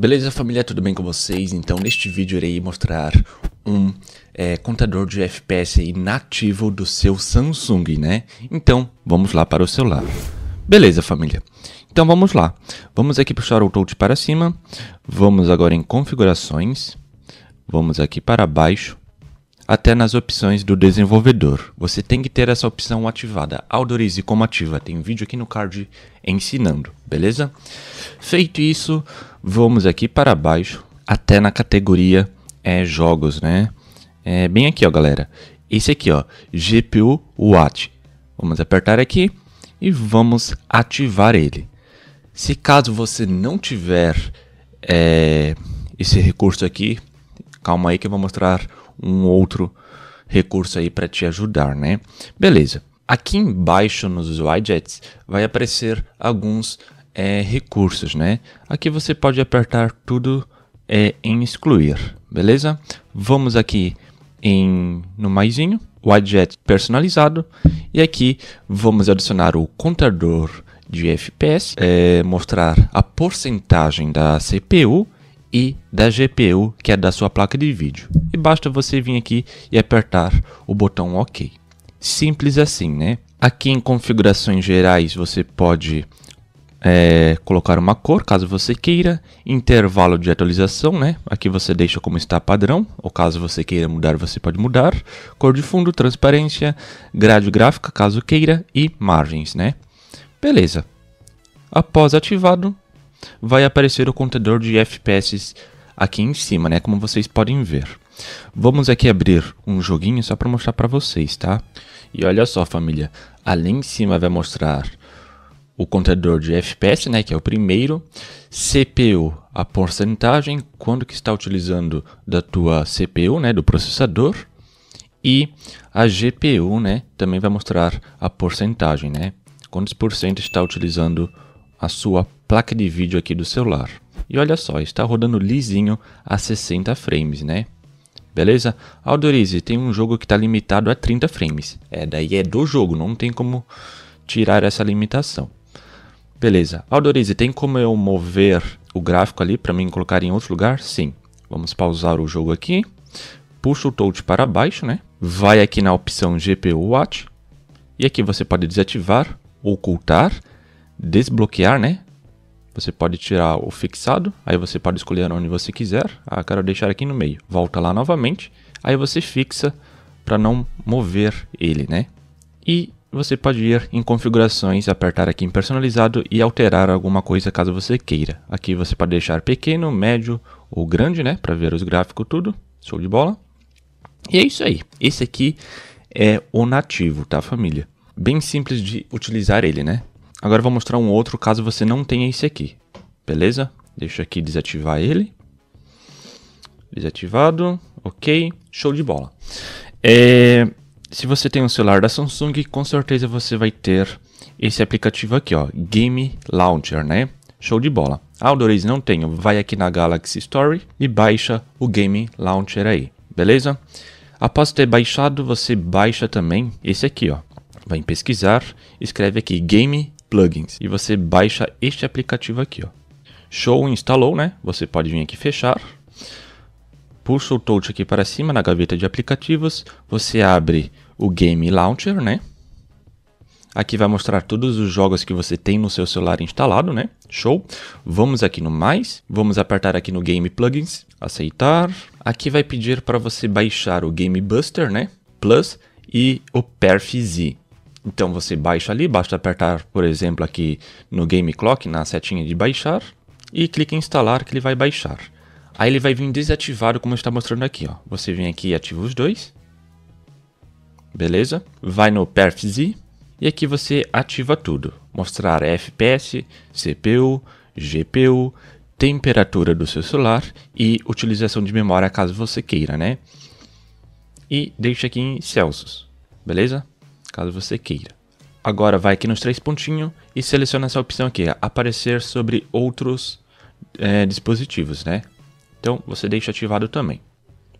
Beleza família, tudo bem com vocês? Então neste vídeo irei mostrar um é, contador de FPS nativo do seu Samsung, né? Então vamos lá para o celular. Beleza família, então vamos lá. Vamos aqui puxar o touch para cima, vamos agora em configurações, vamos aqui para baixo, até nas opções do desenvolvedor. Você tem que ter essa opção ativada. Autorize como ativa. Tem um vídeo aqui no card ensinando, beleza? Feito isso, vamos aqui para baixo, até na categoria é, jogos, né? É, bem aqui, ó, galera. Esse aqui, ó, GPU Watt. Vamos apertar aqui e vamos ativar ele. Se caso você não tiver é, esse recurso aqui, calma aí que eu vou mostrar um outro recurso aí para te ajudar, né? Beleza. Aqui embaixo nos widgets vai aparecer alguns é, recursos, né? Aqui você pode apertar tudo é, em excluir, beleza? Vamos aqui em no maisinho, widget personalizado e aqui vamos adicionar o contador de FPS, é, mostrar a porcentagem da CPU e da GPU, que é da sua placa de vídeo. E basta você vir aqui e apertar o botão OK. Simples assim, né? Aqui em configurações gerais você pode é, colocar uma cor, caso você queira, intervalo de atualização, né? Aqui você deixa como está padrão, ou caso você queira mudar, você pode mudar. Cor de fundo, transparência, grade gráfica, caso queira, e margens, né? Beleza. Após ativado, vai aparecer o contador de FPS aqui em cima, né? Como vocês podem ver. Vamos aqui abrir um joguinho só para mostrar para vocês, tá? E olha só, família. Ali em cima vai mostrar o contador de FPS, né? Que é o primeiro. CPU, a porcentagem, quando que está utilizando da tua CPU, né? Do processador. E a GPU, né? Também vai mostrar a porcentagem, né? Quantos por cento está utilizando a sua placa de vídeo aqui do celular. E olha só, está rodando lisinho a 60 frames, né? Beleza? Aldorize, tem um jogo que está limitado a 30 frames. É, daí é do jogo, não tem como tirar essa limitação. Beleza. Aldorize, tem como eu mover o gráfico ali para mim colocar em outro lugar? Sim. Vamos pausar o jogo aqui. Puxa o touch para baixo, né? Vai aqui na opção GPU Watch. E aqui você pode desativar, ocultar, desbloquear, né? Você pode tirar o fixado, aí você pode escolher onde você quiser. Ah, quero deixar aqui no meio. Volta lá novamente, aí você fixa para não mover ele, né? E você pode ir em configurações, apertar aqui em personalizado e alterar alguma coisa caso você queira. Aqui você pode deixar pequeno, médio ou grande, né? Para ver os gráficos tudo. Show de bola. E é isso aí. Esse aqui é o nativo, tá família? Bem simples de utilizar ele, né? Agora eu vou mostrar um outro caso você não tenha esse aqui. Beleza? Deixa aqui desativar ele. Desativado. Ok. Show de bola. É, se você tem um celular da Samsung, com certeza você vai ter esse aplicativo aqui, ó, Game Launcher, né? Show de bola. Ah, o não tenho. Vai aqui na Galaxy Store e baixa o Game Launcher aí, beleza? Após ter baixado, você baixa também esse aqui, ó. Vai em pesquisar, escreve aqui Game plugins. E você baixa este aplicativo aqui, ó. Show instalou, né? Você pode vir aqui fechar. Puxa o touch aqui para cima na gaveta de aplicativos. Você abre o Game Launcher, né? Aqui vai mostrar todos os jogos que você tem no seu celular instalado, né? Show. Vamos aqui no mais, vamos apertar aqui no Game Plugins, aceitar. Aqui vai pedir para você baixar o Game Buster, né? Plus e o Z. Então você baixa ali, basta apertar, por exemplo, aqui no Game Clock, na setinha de baixar, e clica em instalar que ele vai baixar. Aí ele vai vir desativado como está mostrando aqui, ó. Você vem aqui e ativa os dois. Beleza? Vai no perfz e aqui você ativa tudo. Mostrar FPS, CPU, GPU, temperatura do seu celular e utilização de memória caso você queira, né? E deixa aqui em Celsius, beleza? caso você queira. Agora vai aqui nos três pontinhos e seleciona essa opção aqui, aparecer sobre outros é, dispositivos, né? Então você deixa ativado também.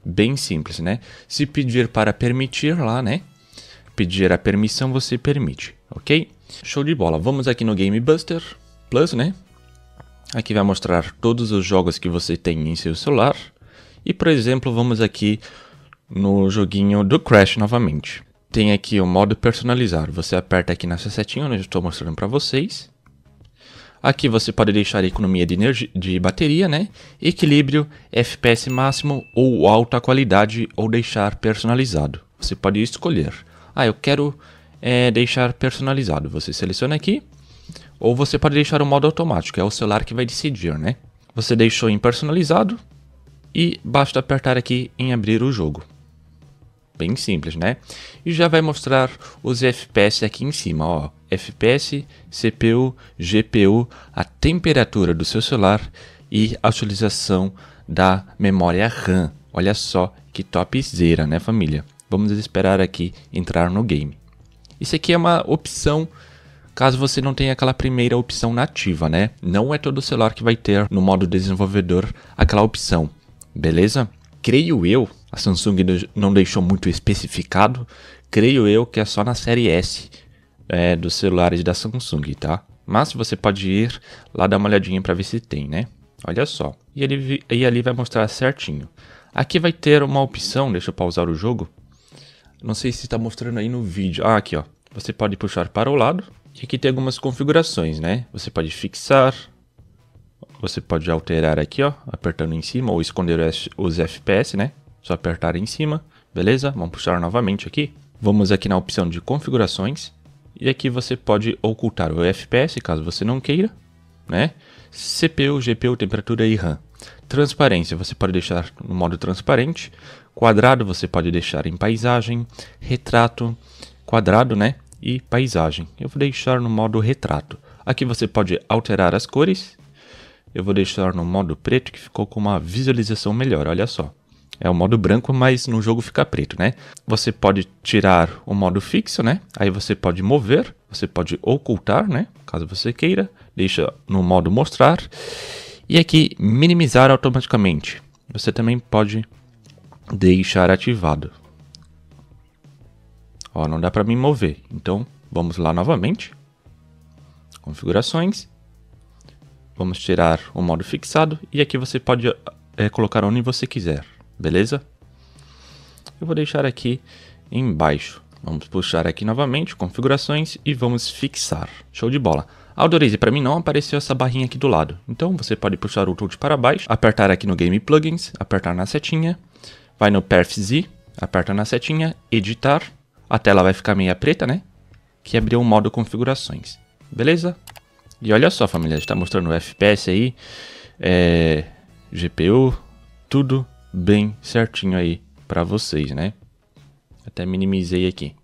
Bem simples, né? Se pedir para permitir lá, né? Pedir a permissão, você permite, ok? Show de bola. Vamos aqui no Game Buster Plus, né? Aqui vai mostrar todos os jogos que você tem em seu celular. E, por exemplo, vamos aqui no joguinho do Crash novamente. Tem aqui o modo personalizar. Você aperta aqui nessa setinha onde eu estou mostrando para vocês. Aqui você pode deixar economia de, energia, de bateria, né? equilíbrio, FPS máximo ou alta qualidade ou deixar personalizado. Você pode escolher. Ah, eu quero é, deixar personalizado. Você seleciona aqui. Ou você pode deixar o modo automático, é o celular que vai decidir, né? Você deixou em personalizado e basta apertar aqui em abrir o jogo bem simples, né? E já vai mostrar os FPS aqui em cima, ó. FPS, CPU, GPU, a temperatura do seu celular e a utilização da memória RAM. Olha só que topzera, né família? Vamos esperar aqui entrar no game. Isso aqui é uma opção caso você não tenha aquela primeira opção nativa, né? Não é todo celular que vai ter no modo desenvolvedor aquela opção, beleza? creio eu, a Samsung não deixou muito especificado, creio eu que é só na série S é, dos celulares da Samsung, tá? Mas você pode ir lá dar uma olhadinha para ver se tem, né? Olha só. E, ele, e ali vai mostrar certinho. Aqui vai ter uma opção, deixa eu pausar o jogo. Não sei se está mostrando aí no vídeo. Ah, aqui ó. Você pode puxar para o lado. E aqui tem algumas configurações, né? Você pode fixar, você pode alterar aqui, ó, apertando em cima ou esconder os FPS, né? Só apertar em cima, beleza? Vamos puxar novamente aqui. Vamos aqui na opção de configurações e aqui você pode ocultar o FPS, caso você não queira, né? CPU, GPU, temperatura e RAM. Transparência, você pode deixar no modo transparente. Quadrado, você pode deixar em paisagem. Retrato, quadrado, né? E paisagem. Eu vou deixar no modo retrato. Aqui você pode alterar as cores eu vou deixar no modo preto, que ficou com uma visualização melhor, olha só. É o modo branco, mas no jogo fica preto, né? Você pode tirar o modo fixo, né? Aí você pode mover, você pode ocultar, né? Caso você queira. Deixa no modo mostrar. E aqui, minimizar automaticamente. Você também pode deixar ativado. Ó, não dá para mim mover. Então, vamos lá novamente. Configurações. Vamos tirar o modo fixado e aqui você pode é, colocar onde você quiser, beleza? Eu vou deixar aqui embaixo. Vamos puxar aqui novamente, configurações e vamos fixar. Show de bola. Autorize para mim não apareceu essa barrinha aqui do lado. Então você pode puxar o tool para baixo, apertar aqui no Game Plugins, apertar na setinha, vai no Perf Z, aperta na setinha, editar. A tela vai ficar meia preta, né? Que abriu o modo configurações. Beleza? E olha só, família, a gente tá mostrando o FPS aí, é, GPU, tudo bem certinho aí para vocês, né? Até minimizei aqui.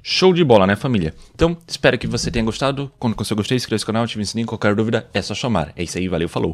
Show de bola, né, família? Então, espero que você tenha gostado. Quando você gostei, inscreva-se no canal, ative o sininho. Qualquer dúvida, é só chamar. É isso aí, valeu, falou!